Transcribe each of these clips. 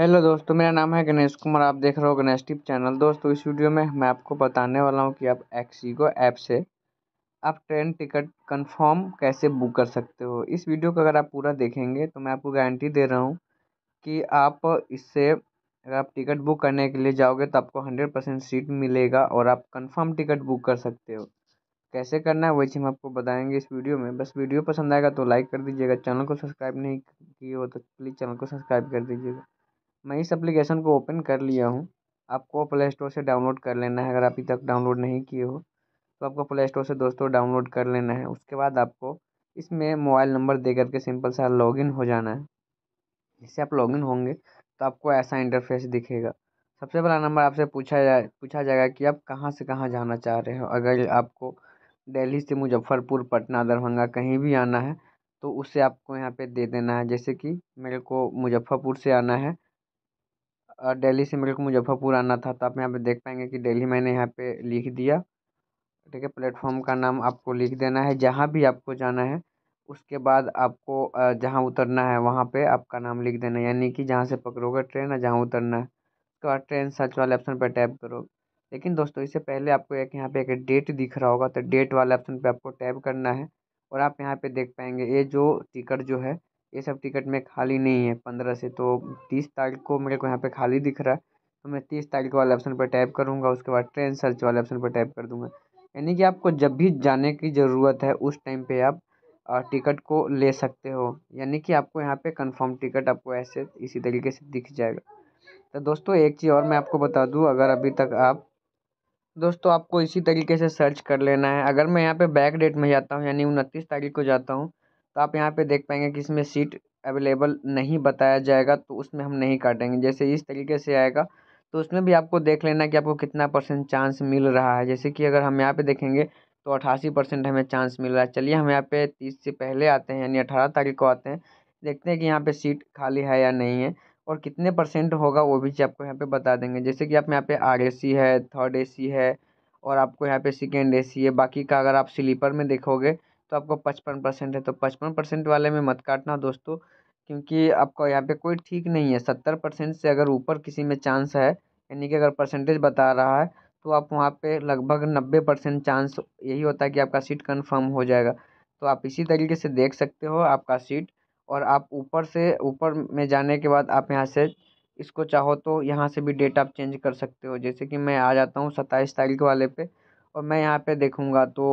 hello दोस्तों मेरा नाम है गणेश कुमार आप देख रहे हो गणेश टिप चैनल दोस्तों इस वीडियो में मैं आपको बताने वाला हूँ कि आप एक्सीगो ऐप से आप ट्रेन टिकट कंफर्म कैसे बुक कर सकते हो इस वीडियो को अगर आप पूरा देखेंगे तो मैं आपको गारंटी दे रहा हूँ कि आप इससे अगर आप टिकट बुक करने के लिए जाओगे तो आपको हंड्रेड परसेंट सीट मिलेगा और आप कन्फर्म टिकट बुक कर सकते हो कैसे करना है वही हम आपको बताएंगे इस वीडियो में बस वीडियो पसंद आएगा तो लाइक कर दीजिएगा चैनल को सब्सक्राइब नहीं किए हो तो प्लीज़ चैनल को सब्सक्राइब कर दीजिएगा मैं इस एप्लीकेशन को ओपन कर लिया हूँ आपको प्ले स्टोर से डाउनलोड कर लेना है अगर अभी तक डाउनलोड नहीं किए हो तो आपको प्ले स्टोर से दोस्तों डाउनलोड कर लेना है उसके बाद आपको इसमें मोबाइल नंबर दे करके सिंपल सा लॉगिन हो जाना है जिससे आप लॉगिन होंगे तो आपको ऐसा इंटरफेस दिखेगा सबसे पहला नंबर आपसे पूछा जाए पूछा जाएगा कि आप कहाँ से कहाँ जाना चाह रहे हो अगर आपको दिल्ली से मुजफ्फरपुर पटना दरभंगा कहीं भी आना है तो उसे आपको यहाँ पे दे देना है जैसे कि मेरे को मुजफ्फरपुर से आना है डेली से मेरे को मुज़फ़्फ़रपुर आना था तो आप यहाँ पर देख पाएंगे कि डेली मैंने यहाँ पर लिख दिया ठीक है प्लेटफॉर्म का नाम आपको लिख देना है जहाँ भी आपको जाना है उसके बाद आपको जहाँ उतरना है वहाँ पे आपका नाम लिख देना है यानी कि जहाँ से पकड़ोगे ट्रेन है जहाँ उतरना है उसके बाद ट्रेन सर्च वाले ऑप्शन पर टैप करो लेकिन दोस्तों इससे पहले आपको एक यहाँ पे एक डेट दिख रहा होगा तो डेट वाले ऑप्शन पे आपको टैप करना है और आप यहाँ पे देख पाएंगे ये जो टिकट जो है ये सब टिकट में खाली नहीं है पंद्रह से तो तीस तारीख को मेरे को यहाँ पे खाली दिख रहा है तो मैं तीस तारीख वाले ऑप्शन पर टाइप करूँगा उसके बाद ट्रेन सर्च वाले ऑप्शन पर टाइप कर दूँगा यानी कि आपको जब भी जाने की ज़रूरत है उस टाइम पे आप टिकट को ले सकते हो यानी कि आपको यहाँ पे कंफर्म टिकट आपको ऐसे इसी तरीके से दिख जाएगा तो दोस्तों एक चीज़ और मैं आपको बता दूँ अगर अभी तक आप दोस्तों आपको इसी तरीके से सर्च कर लेना है अगर मैं यहाँ पे बैक डेट में जाता हूँ यानी उनतीस तारीख को जाता हूँ तो आप यहाँ पे देख पाएंगे कि इसमें सीट अवेलेबल नहीं बताया जाएगा तो उसमें हम नहीं काटेंगे जैसे इस तरीके से आएगा तो उसमें भी आपको देख लेना कि आपको कितना परसेंट चांस मिल रहा है जैसे कि अगर हम यहाँ पे देखेंगे तो अठासी परसेंट हमें चांस मिल रहा है चलिए हम यहाँ पे तीस से पहले आते हैं यानी अठारह तारीख को आते हैं देखते हैं कि यहाँ पे सीट खाली है या नहीं है और कितने परसेंट होगा वो भी आपको यहाँ पे बता देंगे जैसे कि आप यहाँ पे आर है थर्ड ए है और आपको यहाँ पे सेकेंड ए है बाकी का अगर आप स्लीपर में देखोगे तो आपको पचपन परसेंट है तो पचपन परसेंट वाले में मत काटना दोस्तों क्योंकि आपको यहाँ पे कोई ठीक नहीं है सत्तर परसेंट से अगर ऊपर किसी में चांस है यानी कि अगर परसेंटेज बता रहा है तो आप वहाँ पे लगभग नब्बे परसेंट चांस यही होता है कि आपका सीट कंफर्म हो जाएगा तो आप इसी तरीके से देख सकते हो आपका सीट और आप ऊपर से ऊपर में जाने के बाद आप यहाँ से इसको चाहो तो यहाँ से भी डेट आप चेंज कर सकते हो जैसे कि मैं आ जाता हूँ सत्ताईस तारीख वाले पे और मैं यहाँ पे देखूँगा तो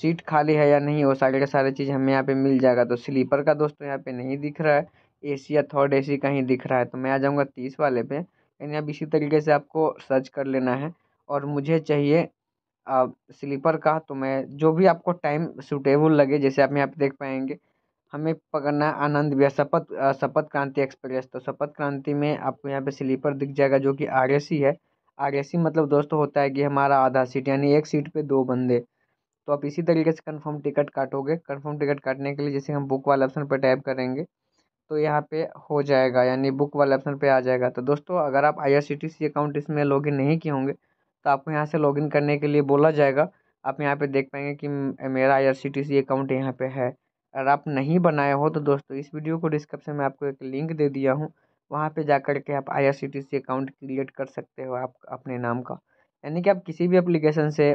सीट खाली है या नहीं वो सारे के सारे चीज हमें यहाँ पे मिल जाएगा तो स्लीपर का दोस्तों यहाँ पे नहीं दिख रहा है एसी या थर्ड एसी कहीं दिख रहा है तो मैं आ जाऊँगा तीस वाले पे यानी अब इसी तरीके से आपको सर्च कर लेना है और मुझे चाहिए स्लीपर का तो मैं जो भी आपको टाइम सूटेबल लगे जैसे आप यहाँ पे देख पाएंगे हमें पकड़ना आनंद भी शपथ शपथ क्रांति एक्सप्रेस तो शपथ क्रांति में आपको यहाँ पे स्लीपर दिख जाएगा जो कि आर है आर मतलब दोस्तों होता है कि हमारा आधा सीट यानी एक सीट पे दो बंदे तो आप इसी तरीके से कंफर्म टिकट काटोगे कंफर्म टिकट काटने के लिए जैसे हम बुक वाले ऑप्शन पर टैप करेंगे तो यहाँ पे हो जाएगा यानी बुक वाले ऑप्शन पे आ जाएगा तो दोस्तों अगर आप सी अकाउंट इसमें लॉगिन नहीं किए होंगे तो आपको यहाँ से लॉगिन करने के लिए बोला जाएगा आप यहाँ पे देख पाएंगे कि मेरा सी अकाउंट यहाँ पे है अगर आप नहीं बनाए हो तो दोस्तों इस वीडियो को डिस्क्रिप्शन में आपको एक लिंक दे दिया हूँ वहाँ पर जा कर के आप आई अकाउंट क्रिएट कर सकते हो आप अपने नाम का यानी कि आप किसी भी अप्लीकेशन से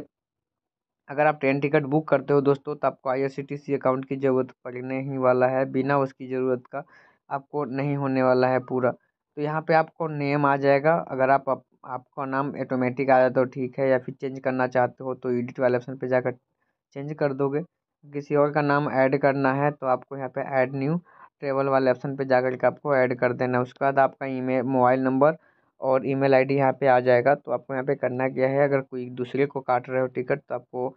अगर आप ट्रेन टिकट बुक करते हो दोस्तों तो आपको आई अकाउंट की ज़रूरत पड़ने ही वाला है बिना उसकी ज़रूरत का आपको नहीं होने वाला है पूरा तो यहाँ पे आपको नेम आ जाएगा अगर आप, आपका नाम ऑटोमेटिक आ जाए तो ठीक है या फिर चेंज करना चाहते हो तो एडिट वाले ऑप्शन पे जाकर चेंज कर दोगे किसी और का नाम ऐड करना है तो आपको यहाँ पे ऐड न्यू ट्रेवल वाले ऑप्शन पे जाकर के आपको ऐड कर देना है उसके बाद आपका ईमेल मोबाइल नंबर और ईमेल आई डी यहाँ पे आ जाएगा तो आपको यहाँ पे करना क्या है अगर कोई दूसरे को काट रहे हो टिकट तो आपको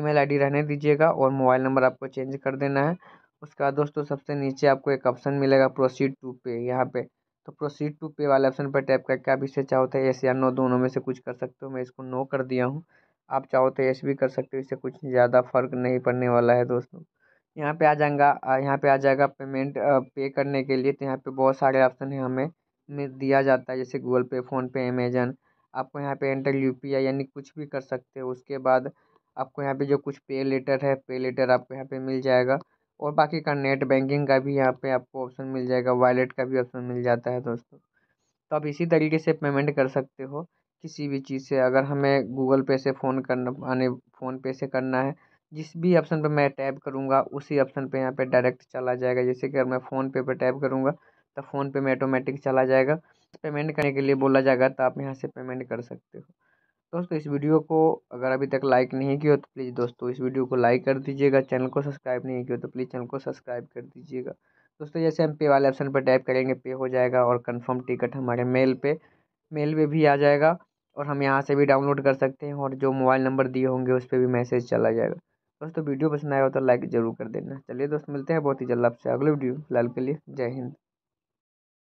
ईमेल आईडी रहने दीजिएगा और मोबाइल नंबर आपको चेंज कर देना है उसके बाद दोस्तों सबसे नीचे आपको एक ऑप्शन मिलेगा प्रोसीड टू पे यहाँ पे तो प्रोसीड टू पे वाले ऑप्शन पर टैप करके आप इसे चाहो तो एस या नो दोनों में से कुछ कर सकते हो मैं इसको नो कर दिया हूँ आप चाहो तो एस भी कर सकते हो इससे कुछ ज़्यादा फर्क नहीं पड़ने वाला है दोस्तों यहाँ पे आ जाएगा यहाँ पे आ जाएगा पेमेंट पे करने के लिए तो यहाँ पे बहुत सारे ऑप्शन हैं हमें में दिया जाता है जैसे गूगल पे फ़ोन पे अमेजन आपको यहाँ पे एंटर यू पी आई यानी कुछ भी कर सकते हो उसके बाद आपको यहाँ पे जो कुछ पे लेटर है पे लेटर आपको यहाँ पे मिल जाएगा और बाकी का नेट बैंकिंग का भी यहाँ पे आपको ऑप्शन मिल जाएगा वॉलेट का भी ऑप्शन मिल जाता है दोस्तों तो आप इसी तरीके से पेमेंट कर सकते हो किसी भी चीज़ से अगर हमें गूगल पे से फ़ोन करना यानी फ़ोन पे से करना है जिस भी ऑप्शन पर मैं टैप करूँगा उसी ऑप्शन पर यहाँ पर डायरेक्ट चला जाएगा जैसे कि अगर मैं फ़ोन पे पर टैप करूँगा तो फ़ोन पे में ऑटोमेटिक चला जाएगा पेमेंट करने के लिए बोला जाएगा तो आप यहाँ से पेमेंट कर सकते हो दोस्तों इस वीडियो को अगर अभी तक लाइक नहीं किया तो प्लीज़ दोस्तों इस वीडियो को लाइक कर दीजिएगा चैनल को सब्सक्राइब नहीं किया तो प्लीज़ चैनल को सब्सक्राइब कर दीजिएगा दोस्तों जैसे हम पे वाले ऑप्शन पर टाइप करेंगे पे हो जाएगा और कन्फर्म टिकट हमारे मेल पे मेल पर भी आ जाएगा और हम यहाँ से भी डाउनलोड कर सकते हैं और जो मोबाइल नंबर दिए होंगे उस पर भी मैसेज चला जाएगा दोस्तों वीडियो पसंद आया हो तो लाइक ज़रूर कर देना चलिए दोस्त मिलते हैं बहुत ही जल्द आपसे अगले वीडियो फिलहाल के लिए जय हिंद